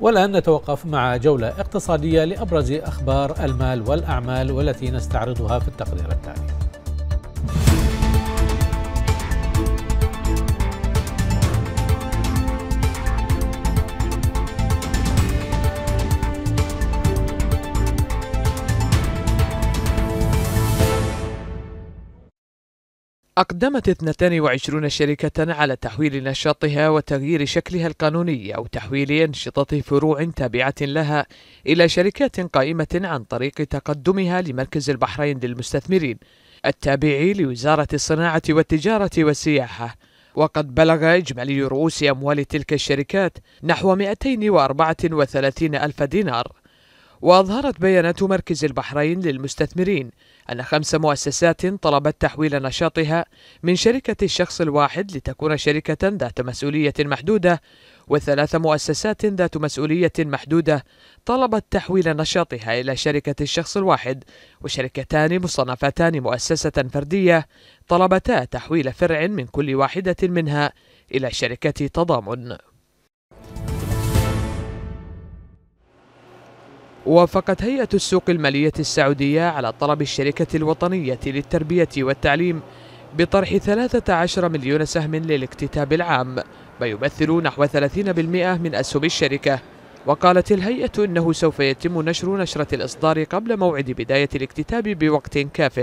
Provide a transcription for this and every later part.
والآن نتوقف مع جولة اقتصادية لأبرز أخبار المال والأعمال والتي نستعرضها في التقرير التالي. أقدمت 22 شركة على تحويل نشاطها وتغيير شكلها القانوني أو تحويل أنشطة فروع تابعة لها إلى شركات قائمة عن طريق تقدمها لمركز البحرين للمستثمرين التابع لوزارة الصناعة والتجارة والسياحة وقد بلغ إجمالي رؤوس أموال تلك الشركات نحو 234 ألف دينار وأظهرت بيانات مركز البحرين للمستثمرين أن خمس مؤسسات طلبت تحويل نشاطها من شركة الشخص الواحد لتكون شركة ذات مسؤولية محدودة وثلاث مؤسسات ذات مسؤولية محدودة طلبت تحويل نشاطها إلى شركة الشخص الواحد وشركتان مصنفتان مؤسسة فردية طلبتا تحويل فرع من كل واحدة منها إلى شركة تضامن وافقت هيئة السوق المالية السعودية على طلب الشركة الوطنية للتربية والتعليم بطرح 13 مليون سهم للاكتتاب العام ما يمثل نحو 30% من أسهم الشركة وقالت الهيئة أنه سوف يتم نشر نشرة الإصدار قبل موعد بداية الاكتتاب بوقت كافٍ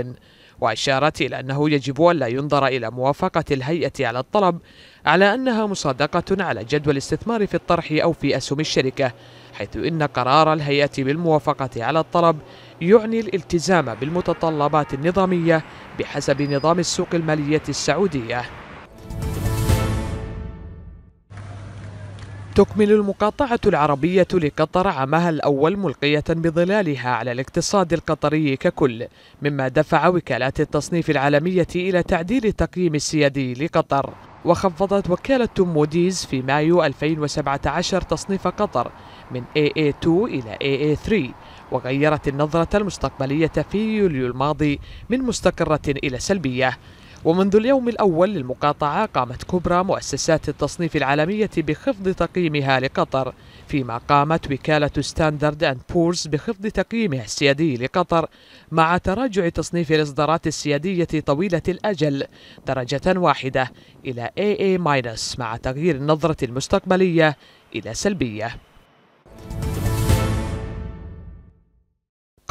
وأشارت إلى أنه يجب أن لا ينظر إلى موافقة الهيئة على الطلب على أنها مصادقة على جدول الاستثمار في الطرح أو في أسهم الشركة حيث إن قرار الهيئة بالموافقة على الطلب يعني الالتزام بالمتطلبات النظامية بحسب نظام السوق المالية السعودية تكمل المقاطعة العربية لقطر عامها الأول ملقية بظلالها على الاقتصاد القطري ككل مما دفع وكالات التصنيف العالمية إلى تعديل التقييم السيادي لقطر وخفضت وكالة موديز في مايو 2017 تصنيف قطر من AA2 إلى AA3 وغيرت النظرة المستقبلية في يوليو الماضي من مستقرة إلى سلبية ومنذ اليوم الأول للمقاطعة قامت كبرى مؤسسات التصنيف العالمية بخفض تقييمها لقطر فيما قامت وكالة ستاندرد أند بورز بخفض تقييمها السيادي لقطر مع تراجع تصنيف الإصدارات السيادية طويلة الأجل درجة واحدة إلى AA- مع تغيير النظرة المستقبلية إلى سلبية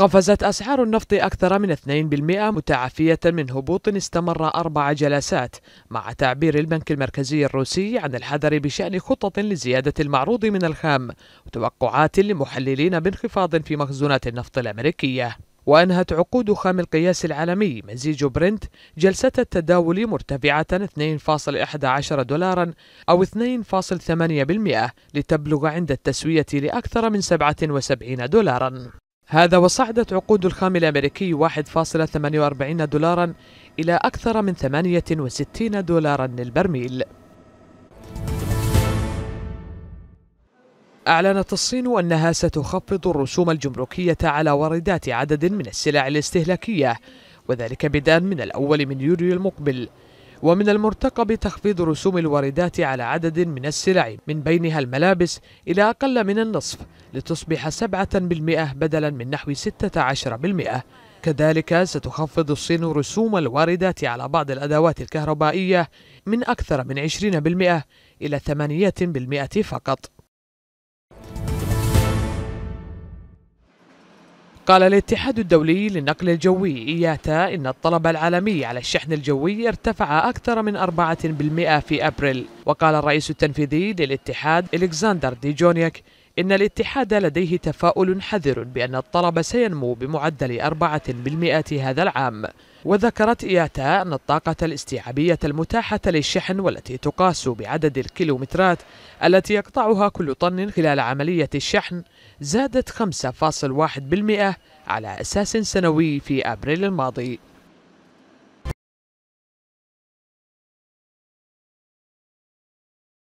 قفزت أسعار النفط أكثر من 2% متعافية من هبوط استمر أربع جلسات مع تعبير البنك المركزي الروسي عن الحذر بشأن خطط لزيادة المعروض من الخام وتوقعات لمحللين بانخفاض في مخزونات النفط الأمريكية وأنهت عقود خام القياس العالمي مزيج برنت جلسة التداول مرتفعة 2.11 دولارا أو 2.8% لتبلغ عند التسوية لأكثر من 77 دولارا هذا وصعدت عقود الخام الأمريكي 1.48 دولارا إلى أكثر من 68 دولارا للبرميل أعلنت الصين أنها ستخفض الرسوم الجمركية على واردات عدد من السلع الاستهلاكية وذلك بدءا من الأول من يوليو المقبل ومن المرتقب تخفيض رسوم الواردات على عدد من السلع من بينها الملابس إلى أقل من النصف لتصبح 7% بدلا من نحو 16% كذلك ستخفض الصين رسوم الواردات على بعض الأدوات الكهربائية من أكثر من 20% إلى 8% فقط قال الاتحاد الدولي للنقل الجوي إياتا إن الطلب العالمي على الشحن الجوي ارتفع أكثر من 4% في أبريل وقال الرئيس التنفيذي للاتحاد إلكساندر ديجونيك إن الاتحاد لديه تفاؤل حذر بأن الطلب سينمو بمعدل 4% هذا العام وذكرت إياتا أن الطاقة الاستيعابية المتاحة للشحن والتي تقاس بعدد الكيلومترات التي يقطعها كل طن خلال عملية الشحن زادت 5.1% على أساس سنوي في أبريل الماضي